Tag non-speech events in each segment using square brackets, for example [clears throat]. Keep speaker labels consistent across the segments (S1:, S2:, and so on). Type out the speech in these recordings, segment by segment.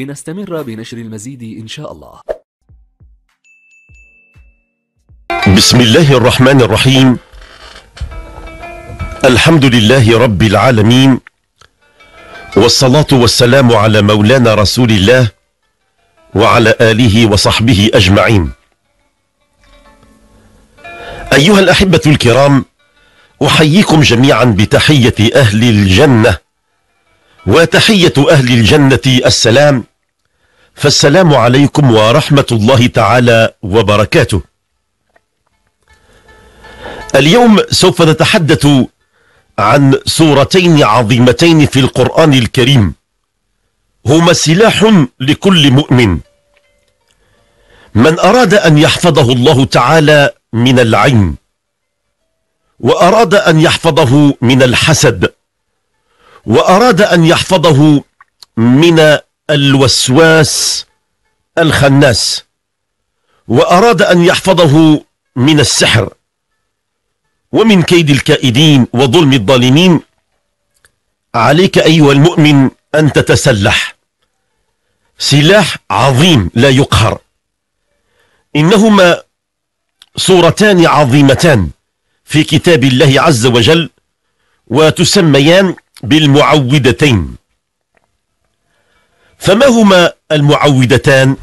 S1: لنستمر بنشر المزيد إن شاء الله بسم الله الرحمن الرحيم الحمد لله رب العالمين والصلاة والسلام على مولانا رسول الله وعلى آله وصحبه أجمعين أيها الأحبة الكرام أحييكم جميعا بتحية أهل الجنة وتحية أهل الجنة السلام فالسلام عليكم ورحمة الله تعالى وبركاته اليوم سوف نتحدث عن سورتين عظيمتين في القرآن الكريم هما سلاح لكل مؤمن من أراد أن يحفظه الله تعالى من العين وأراد أن يحفظه من الحسد وأراد أن يحفظه من الوسواس الخناس وأراد أن يحفظه من السحر ومن كيد الكائدين وظلم الظالمين عليك أيها المؤمن أن تتسلح سلاح عظيم لا يقهر إنهما صورتان عظيمتان في كتاب الله عز وجل وتسميان بالمعودتين فما هما المعوذتان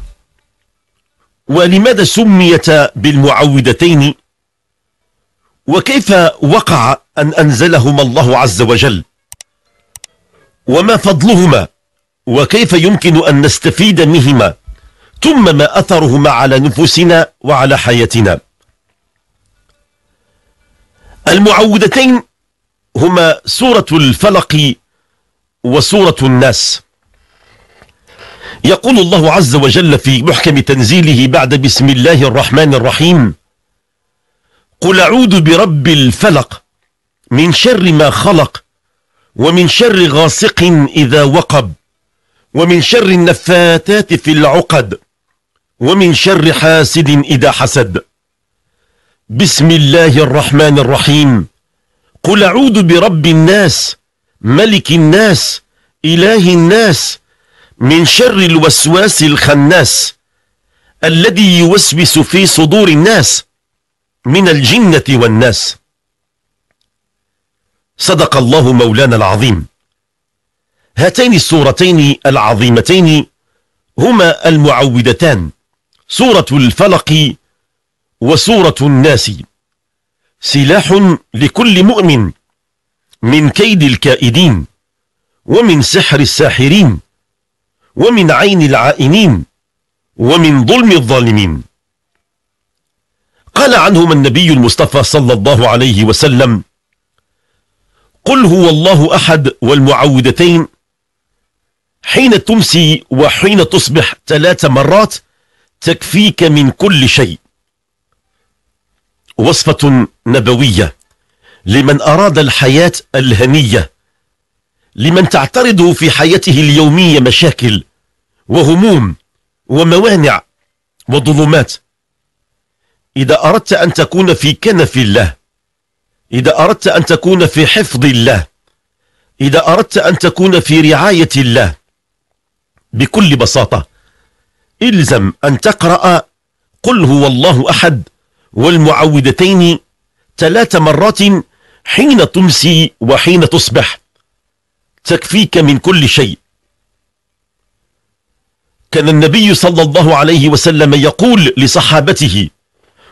S1: ولماذا سميت بالمعوذتين وكيف وقع أن أنزلهما الله عز وجل وما فضلهما وكيف يمكن أن نستفيد منهما ثم ما أثرهما على نفوسنا وعلى حياتنا المعوذتين هما سورة الفلق وسورة الناس يقول الله عز وجل في محكم تنزيله بعد بسم الله الرحمن الرحيم قل أعوذ برب الفلق من شر ما خلق ومن شر غاسق إذا وقب ومن شر النفاثات في العقد ومن شر حاسد إذا حسد بسم الله الرحمن الرحيم قل أعوذ برب الناس ملك الناس إله الناس من شر الوسواس الخناس الذي يوسوس في صدور الناس من الجنة والناس صدق الله مولانا العظيم هاتين السورتين العظيمتين هما المعوذتان سورة الفلق وسورة الناس سلاح لكل مؤمن من كيد الكائدين ومن سحر الساحرين ومن عين العائنين ومن ظلم الظالمين قال عنهما النبي المصطفى صلى الله عليه وسلم قل هو الله أحد والمعودتين حين تمسي وحين تصبح ثلاث مرات تكفيك من كل شيء وصفة نبوية لمن أراد الحياة الهنية لمن تعترض في حياته اليومية مشاكل وهموم وموانع وظلمات إذا أردت أن تكون في كنف الله إذا أردت أن تكون في حفظ الله إذا أردت أن تكون في رعاية الله بكل بساطة إلزم أن تقرأ قل هو الله أحد والمعوذتين ثلاث مرات حين تمسي وحين تصبح تكفيك من كل شيء كان النبي صلى الله عليه وسلم يقول لصحابته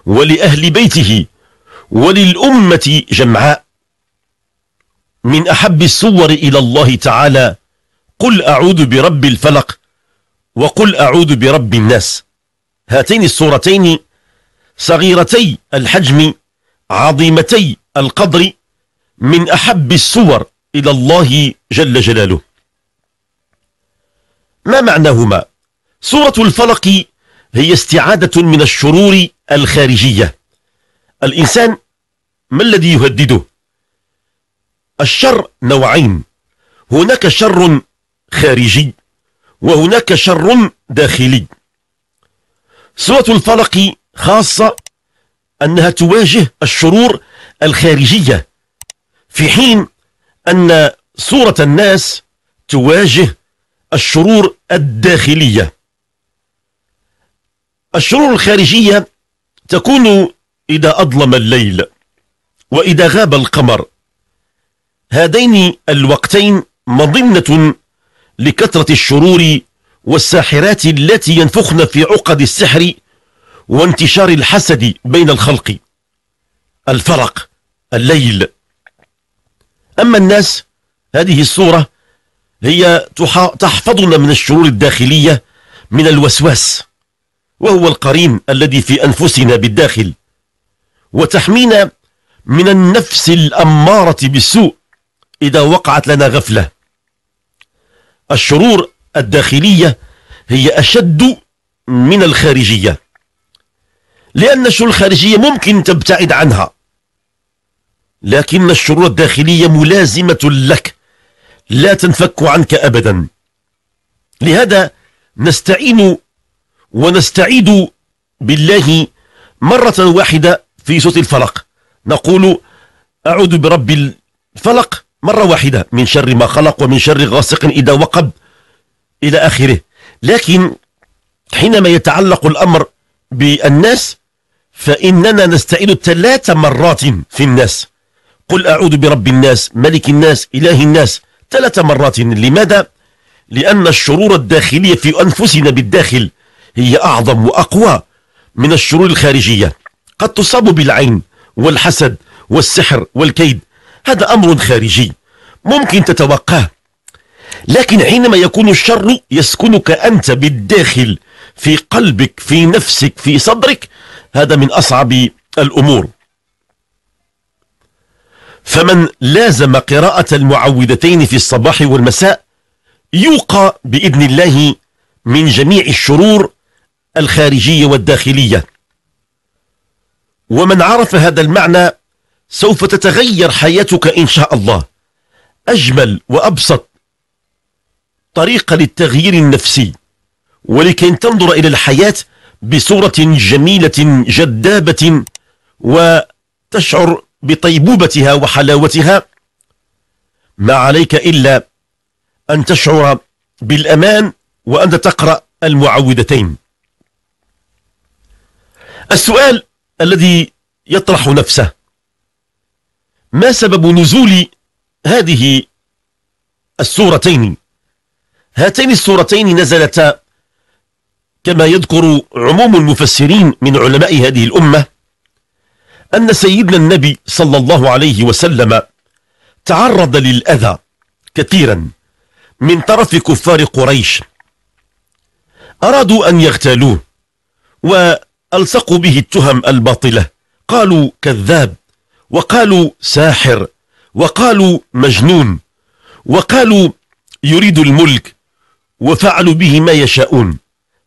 S1: ولأهل بيته وللأمة جمعاء من أحب الصور إلى الله تعالى قل أعوذ برب الفلق وقل أعوذ برب الناس هاتين الصورتين صغيرتي الحجم عظيمتي القدر من أحب الصور إلى الله جل جلاله ما معناهما؟ سورة الفلق هي استعادة من الشرور الخارجية الإنسان ما الذي يهدده؟ الشر نوعين هناك شر خارجي وهناك شر داخلي سورة الفلق خاصة أنها تواجه الشرور الخارجية في حين أن صورة الناس تواجه الشرور الداخلية الشرور الخارجية تكون إذا أظلم الليل وإذا غاب القمر هذين الوقتين مضمنة لكثرة الشرور والساحرات التي ينفخن في عقد السحر وانتشار الحسد بين الخلق الفرق الليل أما الناس هذه الصورة هي تحفظنا من الشرور الداخلية من الوسواس وهو القرين الذي في أنفسنا بالداخل وتحمينا من النفس الأمارة بالسوء إذا وقعت لنا غفلة الشرور الداخلية هي أشد من الخارجية لأن الشرور الخارجية ممكن تبتعد عنها لكن الشرور الداخلية ملازمة لك لا تنفك عنك أبدا لهذا نستعين ونستعيد بالله مرة واحدة في سورة الفلق نقول أعوذ برب الفلق مرة واحدة من شر ما خلق ومن شر غاسق إذا وقب إلى آخره لكن حينما يتعلق الأمر بالناس فإننا نستعين ثلاث مرات في الناس قل أعوذ برب الناس ملك الناس إله الناس ثلاث مرات لماذا؟ لأن الشرور الداخلية في أنفسنا بالداخل هي أعظم وأقوى من الشرور الخارجية قد تصاب بالعين والحسد والسحر والكيد هذا أمر خارجي ممكن تتوقاه لكن حينما يكون الشر يسكنك أنت بالداخل في قلبك في نفسك في صدرك هذا من أصعب الأمور فمن لازم قراءة المعوذتين في الصباح والمساء يوقى بإذن الله من جميع الشرور الخارجية والداخلية ومن عرف هذا المعنى سوف تتغير حياتك إن شاء الله أجمل وأبسط طريقة للتغيير النفسي ولكي تنظر إلى الحياة بصورة جميلة جذابة وتشعر بطيبوبتها وحلاوتها ما عليك إلا أن تشعر بالأمان وأنت تقرأ المعوذتين السؤال الذي يطرح نفسه ما سبب نزول هذه السورتين هاتين السورتين نزلتا كما يذكر عموم المفسرين من علماء هذه الأمة أن سيدنا النبي صلى الله عليه وسلم تعرض للأذى كثيرا من طرف كفار قريش أرادوا أن يغتالوه وألصقوا به التهم الباطلة قالوا كذاب وقالوا ساحر وقالوا مجنون وقالوا يريد الملك وفعلوا به ما يشاءون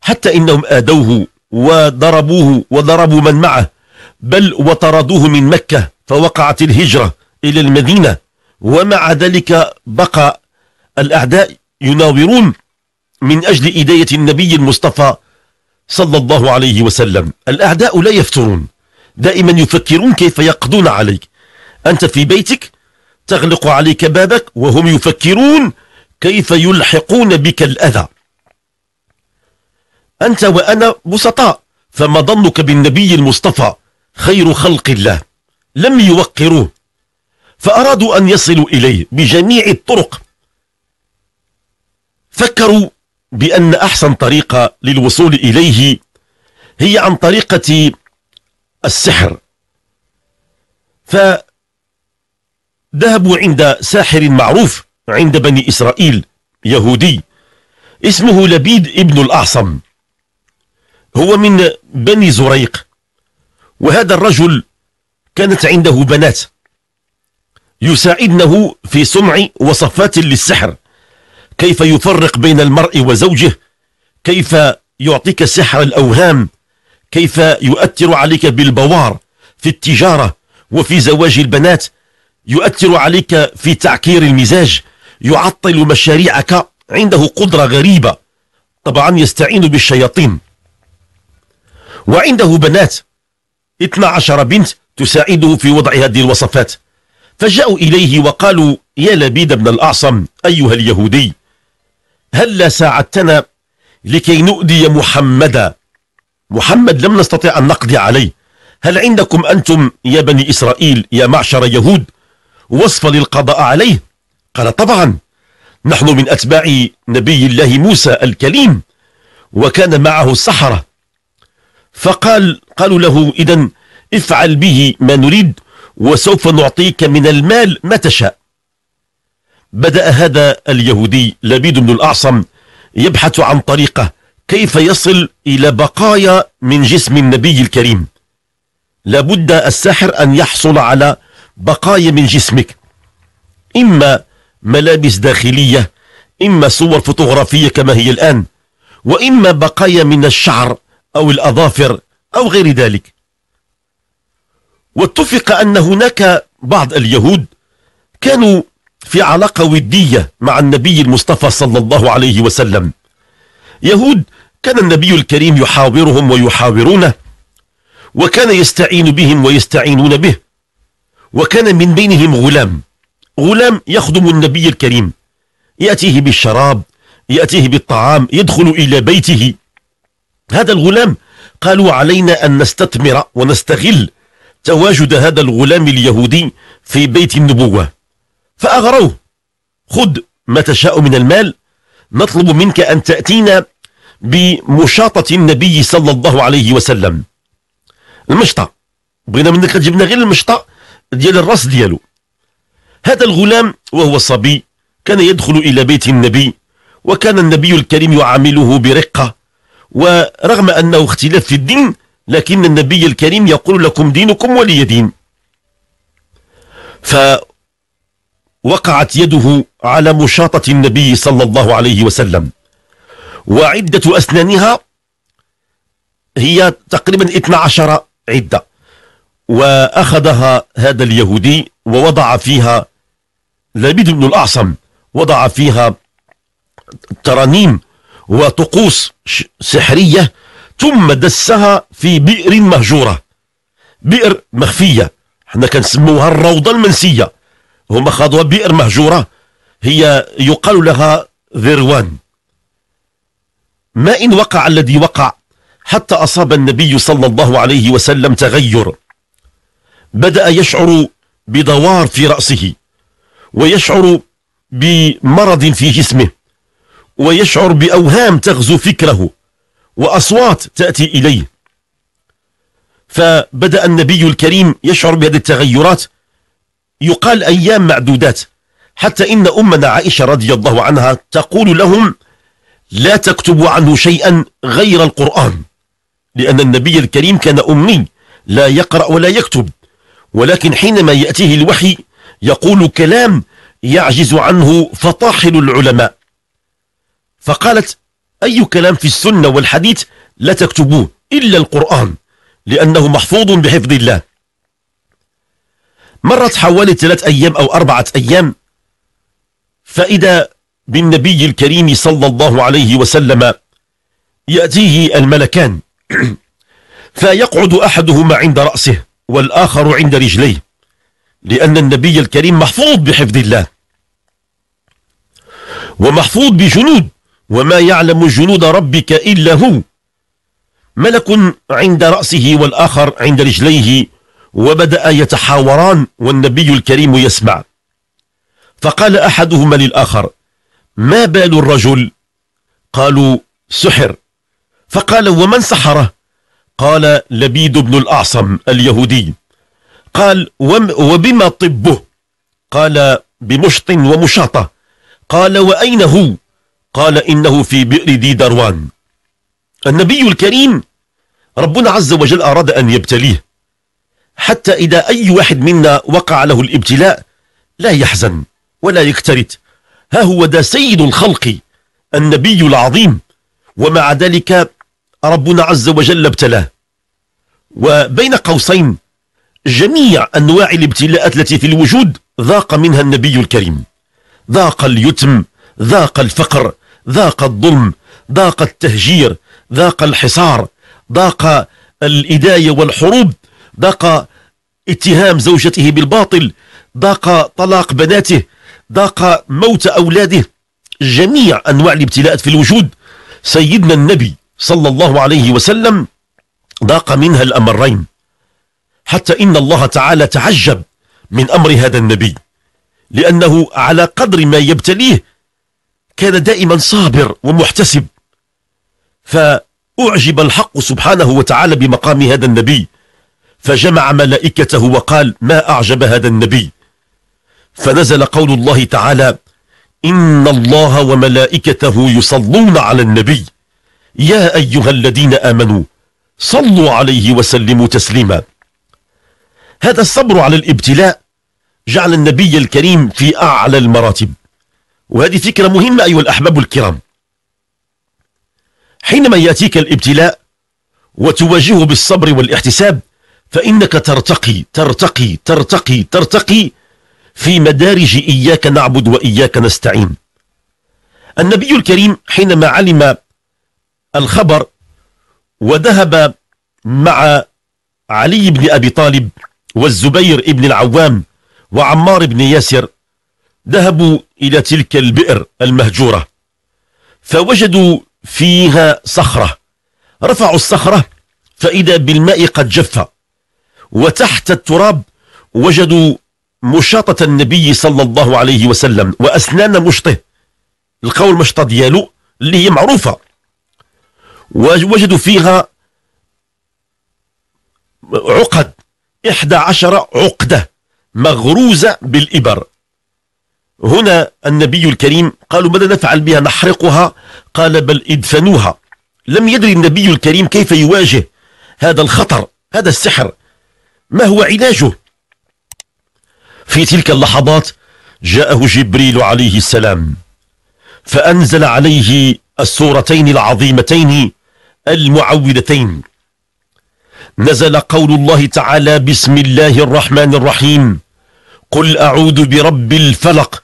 S1: حتى إنهم آدوه وضربوه وضربوا من معه بل وطردوه من مكة فوقعت الهجرة إلى المدينة ومع ذلك بقى الأعداء يناورون من أجل إداية النبي المصطفى صلى الله عليه وسلم الأعداء لا يفترون دائما يفكرون كيف يقضون عليك أنت في بيتك تغلق عليك بابك وهم يفكرون كيف يلحقون بك الأذى أنت وأنا بسطاء فما ظنك بالنبي المصطفى خير خلق الله لم يوقروه فأرادوا أن يصلوا إليه بجميع الطرق فكروا بأن أحسن طريقة للوصول إليه هي عن طريقة السحر فذهبوا عند ساحر معروف عند بني إسرائيل يهودي اسمه لبيد ابن الأعصم هو من بني زريق وهذا الرجل كانت عنده بنات يساعدنه في صنع وصفات للسحر كيف يفرق بين المرء وزوجه كيف يعطيك سحر الأوهام كيف يؤثر عليك بالبوار في التجارة وفي زواج البنات يؤثر عليك في تعكير المزاج يعطل مشاريعك عنده قدرة غريبة طبعا يستعين بالشياطين وعنده بنات 12 بنت تساعده في وضع هذه الوصفات فجاءوا إليه وقالوا يا لبيد بن الأعصم أيها اليهودي هل لا ساعدتنا لكي نؤذي محمدا محمد لم نستطع أن نقضي عليه هل عندكم أنتم يا بني إسرائيل يا معشر يهود وصف للقضاء عليه قال طبعا نحن من أتباع نبي الله موسى الكليم وكان معه السحرة فقال قالوا له إذا افعل به ما نريد وسوف نعطيك من المال ما تشاء بدأ هذا اليهودي لبيد بن الأعصم يبحث عن طريقة كيف يصل إلى بقايا من جسم النبي الكريم لابد الساحر أن يحصل على بقايا من جسمك إما ملابس داخلية إما صور فوتوغرافية كما هي الآن وإما بقايا من الشعر أو الأظافر أو غير ذلك واتفق أن هناك بعض اليهود كانوا في علاقة ودية مع النبي المصطفى صلى الله عليه وسلم يهود كان النبي الكريم يحاورهم ويحاورونه وكان يستعين بهم ويستعينون به وكان من بينهم غلام غلام يخدم النبي الكريم يأتيه بالشراب يأتيه بالطعام يدخل إلى بيته هذا الغلام قالوا علينا أن نستثمر ونستغل تواجد هذا الغلام اليهودي في بيت النبوة فأغروه خذ ما تشاء من المال نطلب منك أن تأتينا بمشاطة النبي صلى الله عليه وسلم المشطة بغينا منك جبنا غير المشطة ديال الراس ديالو هذا الغلام وهو صبي كان يدخل إلى بيت النبي وكان النبي الكريم يعامله برقة ورغم أنه اختلاف في الدين لكن النبي الكريم يقول لكم دينكم ولي دين فوقعت يده على مشاطة النبي صلى الله عليه وسلم وعدة أسنانها هي تقريبا 12 عدة وأخذها هذا اليهودي ووضع فيها لبيد بن الأعصم وضع فيها ترانيم وطقوس سحرية ثم دسها في بئر مهجورة بئر مخفية حنا كنسموها الروضة المنسية هما خاضوها بئر مهجورة هي يقال لها ذروان ما إن وقع الذي وقع حتى أصاب النبي صلى الله عليه وسلم تغير بدأ يشعر بدوار في رأسه ويشعر بمرض في جسمه ويشعر بأوهام تغزو فكره وأصوات تأتي إليه فبدأ النبي الكريم يشعر بهذه التغيرات يقال أيام معدودات حتى إن أمنا عائشة رضي الله عنها تقول لهم لا تكتبوا عنه شيئا غير القرآن لأن النبي الكريم كان أمي لا يقرأ ولا يكتب ولكن حينما يأتيه الوحي يقول كلام يعجز عنه فطاحل العلماء فقالت أي كلام في السنة والحديث لا تكتبوه إلا القرآن لأنه محفوظ بحفظ الله مرت حوالي ثلاث أيام أو أربعة أيام فإذا بالنبي الكريم صلى الله عليه وسلم يأتيه الملكان [clears throat] فيقعد أحدهما عند رأسه والآخر عند رجليه لأن النبي الكريم محفوظ بحفظ الله ومحفوظ بجنود وما يعلم جنود ربك إلا هو ملك عند رأسه والآخر عند رجليه وبدأ يتحاوران والنبي الكريم يسمع فقال أحدهما للآخر ما بال الرجل قالوا سحر فقال ومن سحره قال لبيد بن الأعصم اليهودي قال وبما طبه قال بمشط ومشاطة قال وأين هو قال إنه في بئر ذي دروان النبي الكريم ربنا عز وجل أراد أن يبتليه حتى إذا أي واحد منا وقع له الابتلاء لا يحزن ولا يكترث ها هو ذا سيد الخلق النبي العظيم ومع ذلك ربنا عز وجل ابتلاه وبين قوسين جميع أنواع الابتلاءات التي في الوجود ذاق منها النبي الكريم ذاق اليتم ذاق الفقر ذاق الظلم ذاق التهجير ذاق الحصار ذاق الإداية والحروب ذاق اتهام زوجته بالباطل ذاق طلاق بناته ذاق موت أولاده جميع أنواع الابتلاءات في الوجود سيدنا النبي صلى الله عليه وسلم ضاق منها الأمرين حتى إن الله تعالى تعجب من أمر هذا النبي لأنه على قدر ما يبتليه كان دائما صابر ومحتسب فأعجب الحق سبحانه وتعالى بمقام هذا النبي فجمع ملائكته وقال ما أعجب هذا النبي فنزل قول الله تعالى إن الله وملائكته يصلون على النبي يا أيها الذين آمنوا صلوا عليه وسلموا تسليما هذا الصبر على الابتلاء جعل النبي الكريم في أعلى المراتب وهذه فكرة مهمة أيها الأحباب الكرام حينما يأتيك الابتلاء وتواجهه بالصبر والاحتساب فإنك ترتقي ترتقي ترتقي ترتقي في مدارج إياك نعبد وإياك نستعين النبي الكريم حينما علم الخبر وذهب مع علي بن أبي طالب والزبير بن العوام وعمار بن ياسر ذهبوا إلى تلك البئر المهجورة فوجدوا فيها صخرة رفعوا الصخرة فإذا بالماء قد جف وتحت التراب وجدوا مشاطة النبي صلى الله عليه وسلم وأسنان مشطه القول مشطة ديالو اللي هي معروفة وجدوا فيها عقد 11 عقدة مغروزة بالإبر هنا النبي الكريم قالوا ماذا نفعل بها نحرقها قال بل ادفنوها لم يدري النبي الكريم كيف يواجه هذا الخطر هذا السحر ما هو علاجه في تلك اللحظات جاءه جبريل عليه السلام فأنزل عليه السورتين العظيمتين المعوذتين نزل قول الله تعالى بسم الله الرحمن الرحيم قل أعوذ برب الفلق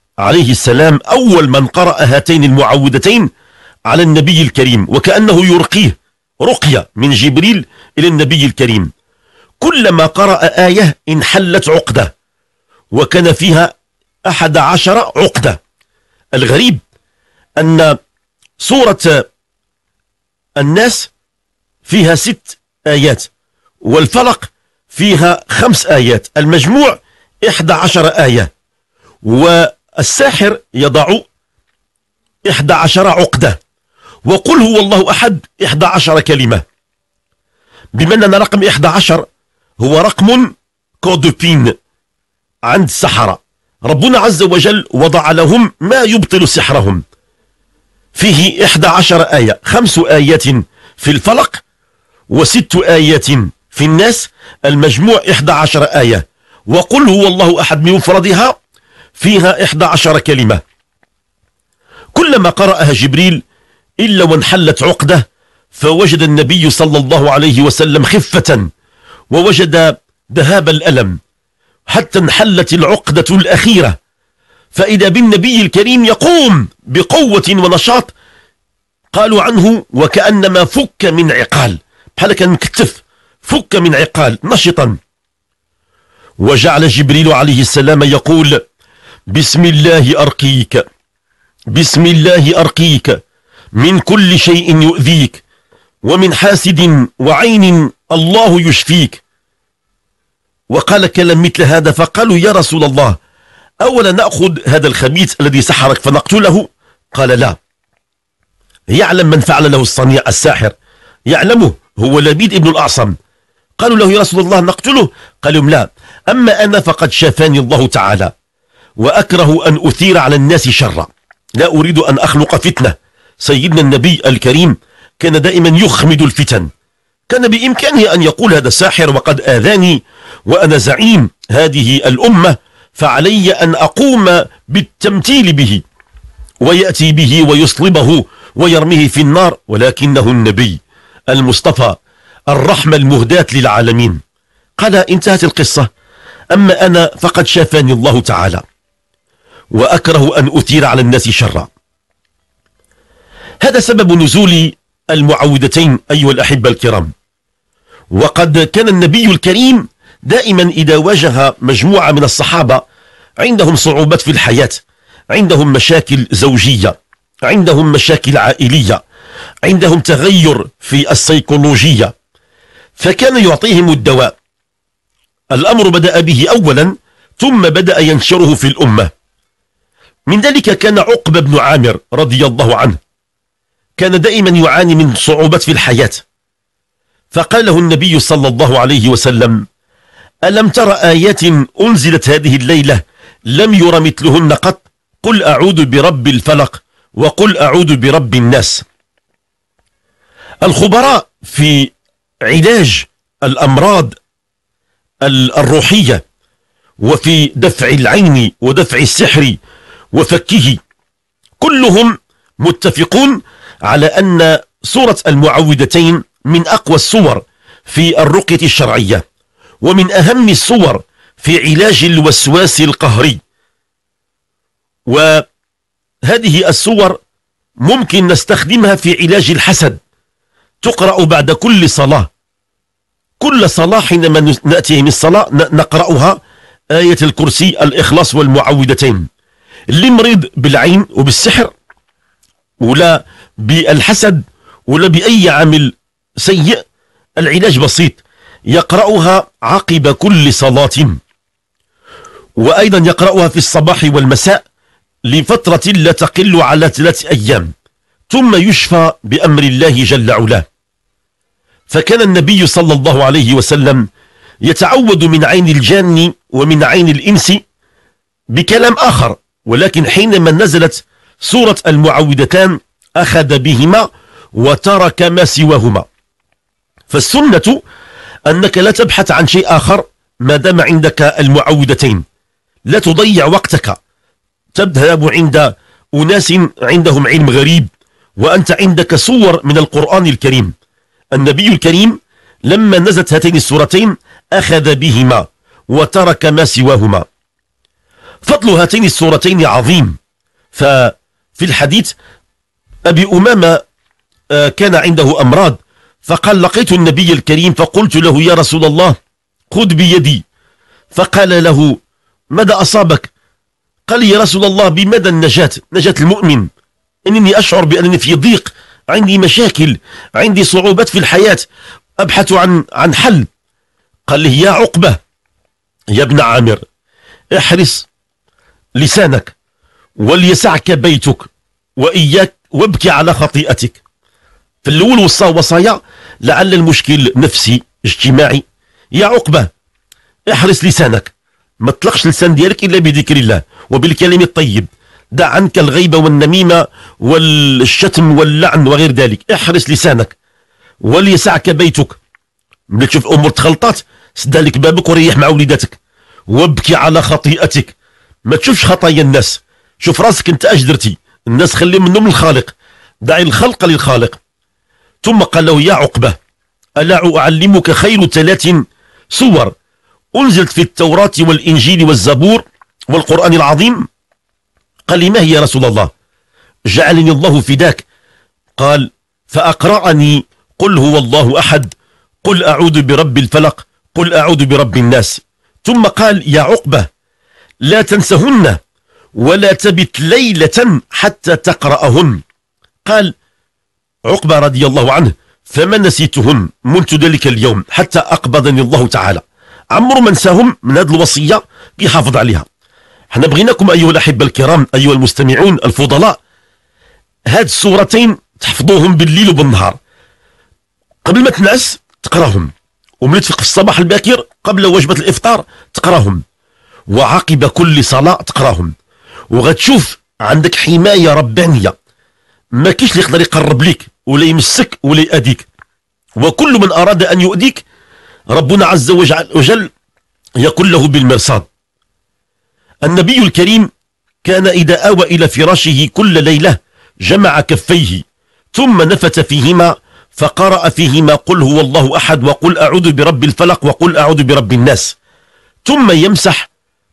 S1: عليه السلام أول من قرأ هاتين المعوذتين على النبي الكريم وكأنه يرقيه رقية من جبريل إلى النبي الكريم كلما قرأ آية انحلت عقدة وكان فيها أحد عشر عقدة الغريب أن سورة الناس فيها ست آيات والفلق فيها خمس آيات المجموع إحدى عشر آية و الساحر يضع إحدى عشر عقدة وقل هو الله أحد إحدى عشر كلمة بما أن رقم إحدى عشر هو رقم كودوبين عند السحرة ربنا عز وجل وضع لهم ما يبطل سحرهم فيه إحدى عشر آية خمس آيات في الفلق وست آيات في الناس المجموع إحدى عشر آية وقل هو الله أحد من مفردها فيها إحدى عشر كلمة كلما قرأها جبريل إلا وانحلت عقدة فوجد النبي صلى الله عليه وسلم خفة ووجد ذهاب الألم حتى انحلت العقدة الأخيرة فإذا بالنبي الكريم يقوم بقوة ونشاط قالوا عنه وكأنما فك من عقال بحال كان مكتف فك من عقال نشطا وجعل جبريل عليه السلام يقول بسم الله أرقيك بسم الله أرقيك من كل شيء يؤذيك ومن حاسد وعين الله يشفيك وقال كلام مثل هذا فقالوا يا رسول الله أولا نأخذ هذا الخبيث الذي سحرك فنقتله قال لا يعلم من فعل له الصنيع الساحر يعلمه هو لبيد ابن الأعصم قالوا له يا رسول الله نقتله قال لهم لا أما أنا فقد شافاني الله تعالى وأكره أن أثير على الناس شرا لا أريد أن أخلق فتنة سيدنا النبي الكريم كان دائما يخمد الفتن كان بإمكانه أن يقول هذا ساحر وقد آذاني وأنا زعيم هذه الأمة فعلي أن أقوم بالتمثيل به ويأتي به ويصلبه ويرميه في النار ولكنه النبي المصطفى الرحمة المهداة للعالمين قال انتهت القصة أما أنا فقد شافاني الله تعالى وأكره أن أثير على الناس شرا هذا سبب نزول المعوذتين أيها الأحبة الكرام وقد كان النبي الكريم دائما إذا واجه مجموعة من الصحابة عندهم صعوبات في الحياة عندهم مشاكل زوجية عندهم مشاكل عائلية عندهم تغير في السيكولوجية فكان يعطيهم الدواء الأمر بدأ به أولا ثم بدأ ينشره في الأمة من ذلك كان عقبة بن عامر رضي الله عنه كان دائما يعاني من صعوبات في الحياة فقال له النبي صلى الله عليه وسلم ألم تر آيات أنزلت هذه الليلة لم ير مثلهن قط قل أعوذ برب الفلق وقل أعوذ برب الناس الخبراء في علاج الأمراض الروحية وفي دفع العين ودفع السحر وفكه كلهم متفقون على أن سورة المعوذتين من أقوى الصور في الرقية الشرعية ومن أهم الصور في علاج الوسواس القهري وهذه الصور ممكن نستخدمها في علاج الحسد تقرأ بعد كل صلاة كل صلاة حينما نأتي من الصلاة نقرأها آية الكرسي الإخلاص والمعوذتين اللي مريض بالعين وبالسحر ولا بالحسد ولا بأي عامل سيء العلاج بسيط يقرأها عقب كل صلاة وأيضا يقرأها في الصباح والمساء لفترة لا تقل على ثلاث أيام ثم يشفى بأمر الله جل علاه فكان النبي صلى الله عليه وسلم يتعود من عين الجان ومن عين الإنس بكلام آخر ولكن حينما نزلت سورة المعوذتان أخذ بهما وترك ما سواهما فالسنة أنك لا تبحث عن شيء آخر ما دام عندك المعوذتين لا تضيع وقتك تذهب عند أناس عندهم علم غريب وأنت عندك صور من القرآن الكريم النبي الكريم لما نزلت هاتين السورتين أخذ بهما وترك ما سواهما فضل هاتين السورتين عظيم ففي الحديث أبي أمامة آه، كان عنده أمراض فقال لقيت النبي الكريم فقلت له يا رسول الله خذ بيدي فقال له ماذا أصابك قال لي يا رسول الله بمدى النجاة نجاة المؤمن إنني أشعر بأنني في ضيق عندي مشاكل عندي صعوبات في الحياة أبحث عن عن حل قال لي يا عقبة يا ابن عامر احرص لسانك وليسعك بيتك وإياك وابكي على خطيئتك في الأول وصى وصايا لعل المشكل نفسي اجتماعي يا عقبة احرس لسانك ما تطلقش لسان ديالك إلا بذكر الله وبالكلام الطيب دع عنك الغيبة والنميمة والشتم واللعن وغير ذلك احرس لسانك وليسعك بيتك ملي تشوف أمور تخلطات سد لك بابك وريح مع وليداتك وابكي على خطيئتك ما تشوفش خطايا الناس شوف راسك انت اش درتي الناس خلي منهم الخالق دعي الخلق للخالق ثم قال له يا عقبة ألا أعلمك خير ثلاث سور أنزلت في التوراة والإنجيل والزبور والقرآن العظيم قال لي ما هي يا رسول الله جعلني الله فداك قال فأقرعني قل هو الله أحد قل أعوذ برب الفلق قل أعوذ برب الناس ثم قال يا عقبة لا تنسهن ولا تبت ليلة حتى تقرأهن قال عقبة رضي الله عنه فما نسيتهن منذ ذلك اليوم حتى أقبضني الله تعالى عمر ما ساهم من هذه الوصية يحافظ عليها احنا بغيناكم أيها الأحبة الكرام أيها المستمعون الفضلاء هاد السورتين تحفظوهم بالليل وبالنهار قبل ما تنعس تقراهم وملي تفيق في الصباح الباكر قبل وجبة الإفطار تقراهم وعقب كل صلاة تقراهم وغتشوف عندك حماية ربانية ما كيش اللي يقدر يقرب ليك ولا يمسك ولا يأذيك وكل من أراد أن يؤذيك ربنا عز وجل يقول له بالمرصاد النبي الكريم كان إذا آوى إلى فراشه كل ليلة جمع كفيه ثم نفت فيهما فقرأ فيهما قل هو الله أحد وقل أعوذ برب الفلق وقل أعوذ برب الناس ثم يمسح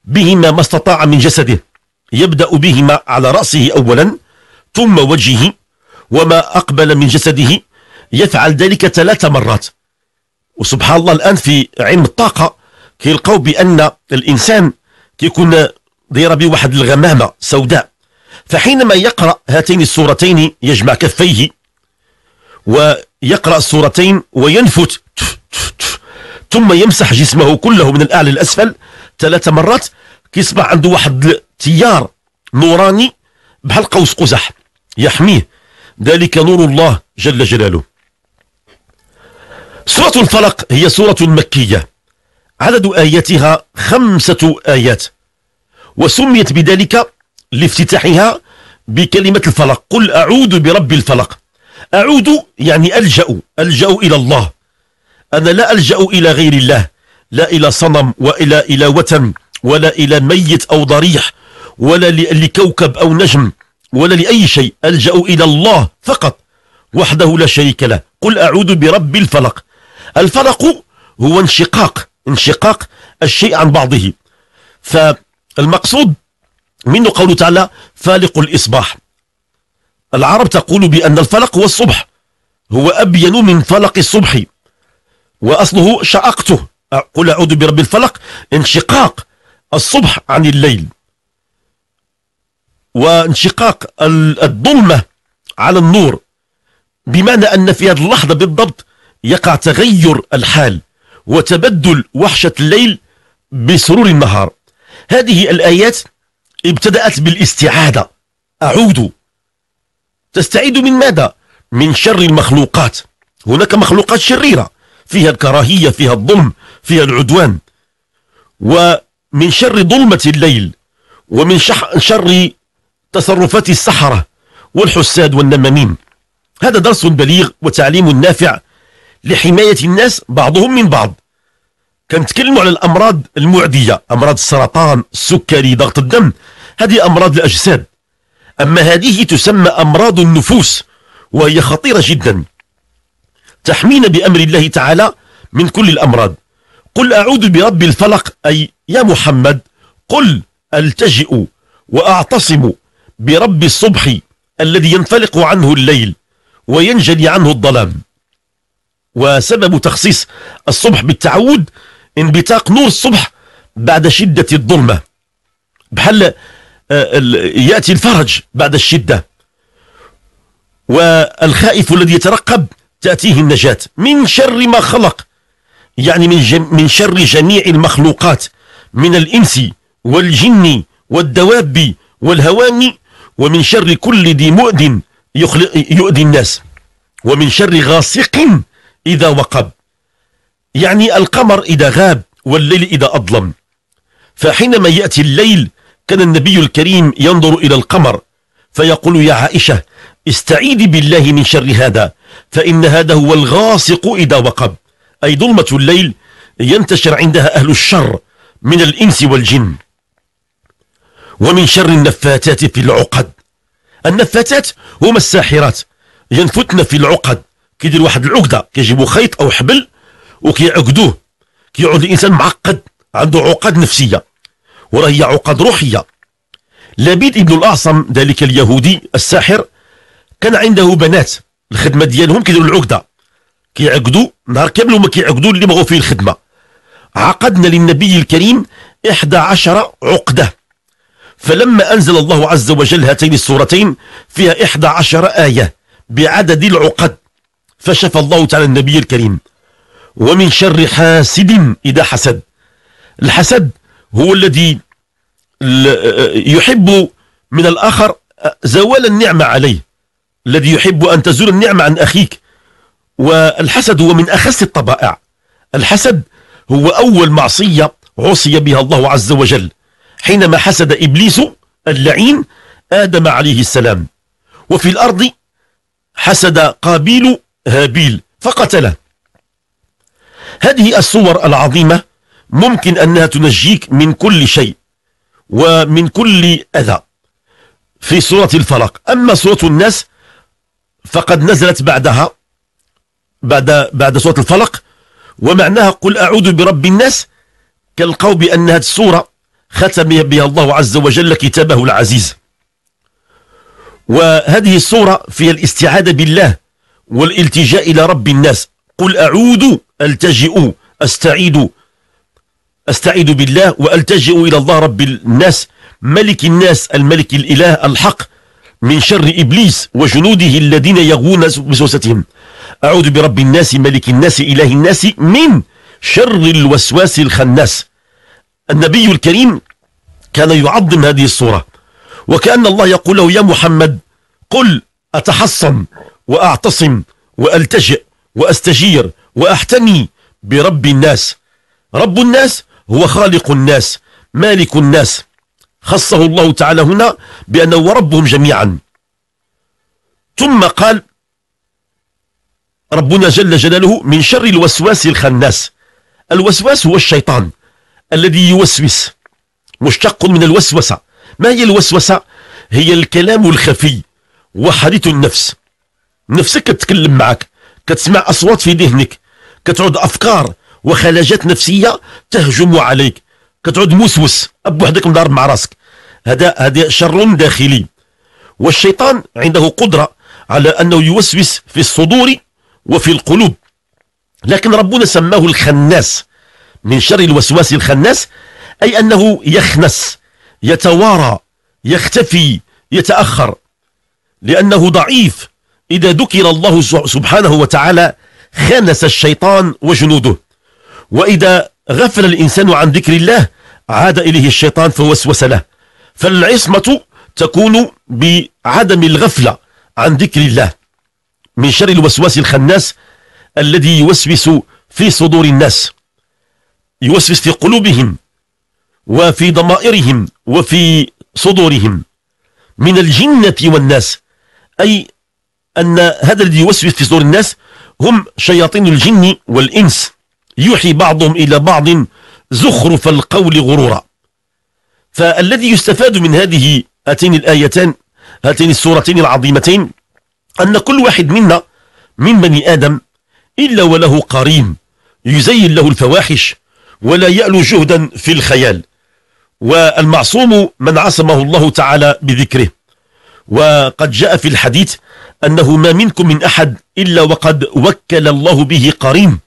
S1: بهما ما استطاع من جسده يبدأ بهما على رأسه أولا ثم وجهه وما أقبل من جسده يفعل ذلك ثلاث مرات وسبحان الله الآن في علم الطاقة كيلقاو بأن الإنسان كيكون داير به واحد الغمامة سوداء فحينما يقرأ هاتين السورتين يجمع كفيه ويقرأ السورتين وينفت ثم يمسح جسمه كله من الأعلى للأسفل ثلاثه مرات كيصبح عنده واحد التيار نوراني بحال قوس قزح يحميه ذلك نور الله جل جلاله سورة الفلق هي سورة مكية عدد آياتها خمسة آيات وسميت بذلك لافتتاحها بكلمة الفلق قل أعوذ برب الفلق أعوذ يعني ألجأ ألجأ إلى الله أنا لا ألجأ إلى غير الله لا إلى صنم وإلى إلى وتم ولا إلى ميت أو ضريح ولا لكوكب أو نجم ولا لأي شيء ألجأ إلى الله فقط وحده لا شريك له قل أعوذ برب الفلق الفلق هو انشقاق انشقاق الشيء عن بعضه فالمقصود منه قوله تعالى فالق الإصباح العرب تقول بأن الفلق هو الصبح هو أبين من فلق الصبح وأصله شعقته قل أعوذ برب الفلق انشقاق الصبح عن الليل وانشقاق الظلمة على النور بمعنى أن في هذه اللحظة بالضبط يقع تغير الحال وتبدل وحشة الليل بسرور النهار هذه الآيات ابتدأت بالاستعادة أعود تستعيد من ماذا؟ من شر المخلوقات هناك مخلوقات شريرة فيها الكراهية فيها الظلم فيها العدوان ومن شر ظلمة الليل ومن شر تصرفات السحرة والحساد والنمامين هذا درس بليغ وتعليم نافع لحماية الناس بعضهم من بعض كنتكلموا على الأمراض المعدية أمراض السرطان السكري ضغط الدم هذه أمراض الأجساد أما هذه تسمى أمراض النفوس وهي خطيرة جداً تحمينا بأمر الله تعالى من كل الأمراض قل أعوذ برب الفلق أي يا محمد قل ألتجئ وأعتصم برب الصبح الذي ينفلق عنه الليل وينجلي عنه الظلام وسبب تخصيص الصبح بالتعود انبتاق نور الصبح بعد شدة الظلمة بحل آه، يأتي الفرج بعد الشدة والخائف الذي يترقب تأتيه النجاة من شر ما خلق يعني من, جم من شر جميع المخلوقات من الإنس والجن والدواب والهوام ومن شر كل ذي مؤد يؤذي الناس ومن شر غاسق إذا وقب يعني القمر إذا غاب والليل إذا أظلم فحينما يأتي الليل كان النبي الكريم ينظر إلى القمر فيقول يا عائشة استعيذي بالله من شر هذا فإن هذا هو الغاسق إذا وقب أي ظلمة الليل ينتشر عندها أهل الشر من الإنس والجن ومن شر النفاتات في العقد النفاتات هما الساحرات ينفتن في العقد كيدير واحد العقدة كيجيبوا خيط أو حبل وكيعقدوه كيعود الإنسان معقد عنده عقد نفسية وراه هي عقد روحية لبيد ابن الأعصم ذلك اليهودي الساحر كان عنده بنات الخدمه ديالهم كيديروا العقده كيعقدوا نهار كامل وما كيعقدوا اللي بغوا فيه الخدمه عقدنا للنبي الكريم 11 عقده فلما انزل الله عز وجل هاتين السورتين فيها 11 ايه بعدد العقد فشفى الله تعالى النبي الكريم ومن شر حاسد اذا حسد الحسد هو الذي يحب من الاخر زوال النعمه عليه الذي يحب أن تزول النعمة عن أخيك والحسد هو من أخس الطبائع الحسد هو أول معصية عصي بها الله عز وجل حينما حسد إبليس اللعين آدم عليه السلام وفي الأرض حسد قابيل هابيل فقتله هذه الصور العظيمة ممكن أنها تنجيك من كل شيء ومن كل أذى في سورة الفلق أما سورة الناس فقد نزلت بعدها بعد بعد سورة الفلق ومعناها قل أعوذ برب الناس كالقوا بأن هذه السورة ختم بها الله عز وجل كتابه العزيز وهذه السورة فيها الاستعادة بالله والالتجاء إلى رب الناس قل أعوذ ألتجئ أستعيد أستعيد بالله وألتجئ إلى الله رب الناس ملك الناس الملك الإله الحق من شر إبليس وجنوده الذين يغون وسوستهم أعوذ برب الناس ملك الناس إله الناس من شر الوسواس الخناس النبي الكريم كان يعظم هذه الصورة وكأن الله يقول له يا محمد قل أتحصن وأعتصم وألتجئ وأستجير وأحتمي برب الناس رب الناس هو خالق الناس مالك الناس خصه الله تعالى هنا بأنه وربهم جميعا ثم قال ربنا جل جلاله من شر الوسواس الخناس الوسواس هو الشيطان الذي يوسوس مشتق من الوسوسة ما هي الوسوسة؟ هي الكلام الخفي وحديث النفس نفسك كتكلم معك كتسمع أصوات في ذهنك كتعود أفكار وخلاجات نفسية تهجم عليك كتعود موسوس بوحدك مضارب مع راسك هذا هذا شر داخلي والشيطان عنده قدرة على أنه يوسوس في الصدور وفي القلوب لكن ربنا سماه الخناس من شر الوسواس الخناس أي أنه يخنس يتوارى يختفي يتأخر لأنه ضعيف إذا ذكر الله سبحانه وتعالى خنس الشيطان وجنوده وإذا غفل الإنسان عن ذكر الله عاد إليه الشيطان فوسوس له فالعصمة تكون بعدم الغفلة عن ذكر الله من شر الوسواس الخناس الذي يوسوس في صدور الناس يوسوس في قلوبهم وفي ضمائرهم وفي صدورهم من الجنة والناس أي أن هذا الذي يوسوس في صدور الناس هم شياطين الجن والإنس يوحي بعضهم إلى بعض زخرف القول غرورا فالذي يستفاد من هذه هاتين الآيتان هاتين السورتين العظيمتين أن كل واحد منا من بني آدم إلا وله قرين يزين له الفواحش ولا يألو جهدا في الخيال والمعصوم من عصمه الله تعالى بذكره وقد جاء في الحديث أنه ما منكم من أحد إلا وقد وكل الله به قرين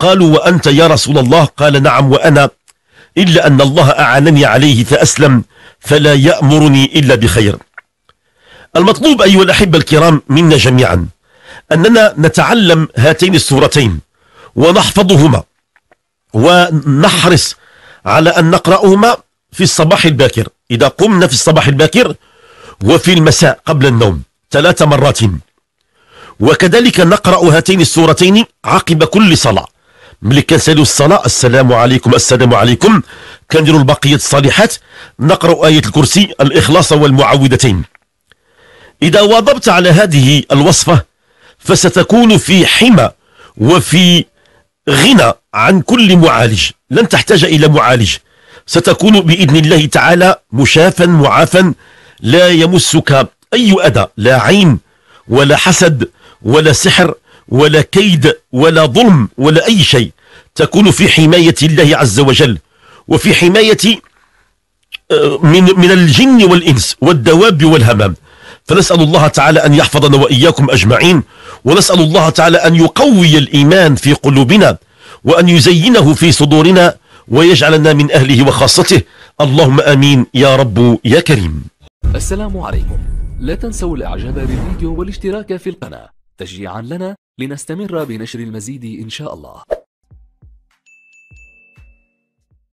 S1: قالوا وأنت يا رسول الله قال نعم وأنا إلا أن الله أعانني عليه فأسلم فلا يأمرني إلا بخير المطلوب أيها الأحبة الكرام منا جميعا أننا نتعلم هاتين السورتين ونحفظهما ونحرص على أن نقرأهما في الصباح الباكر إذا قمنا في الصباح الباكر وفي المساء قبل النوم ثلاث مرات وكذلك نقرأ هاتين السورتين عقب كل صلاة ملي كنسالوا الصلاه السلام عليكم السلام عليكم كنديروا البقيه الصالحات نقرا ايه الكرسي الاخلاص والمعوذتين اذا واظبت على هذه الوصفه فستكون في حمى وفي غنى عن كل معالج لن تحتاج الى معالج ستكون باذن الله تعالى مشافا معافا لا يمسك اي اذى لا عين ولا حسد ولا سحر ولا كيد ولا ظلم ولا أي شيء تكون في حماية الله عز وجل وفي حماية آه، من من الجن والإنس والدواب والهمام فنسأل الله تعالى أن يحفظنا وإياكم أجمعين ونسأل الله تعالى أن يقوي الإيمان في قلوبنا وأن يزينه في صدورنا ويجعلنا من أهله وخاصته اللهم آمين يا رب يا كريم السلام عليكم لا تنسوا الإعجاب بالفيديو والاشتراك في القناة تشجيعا لنا لنستمر بنشر المزيد إن شاء الله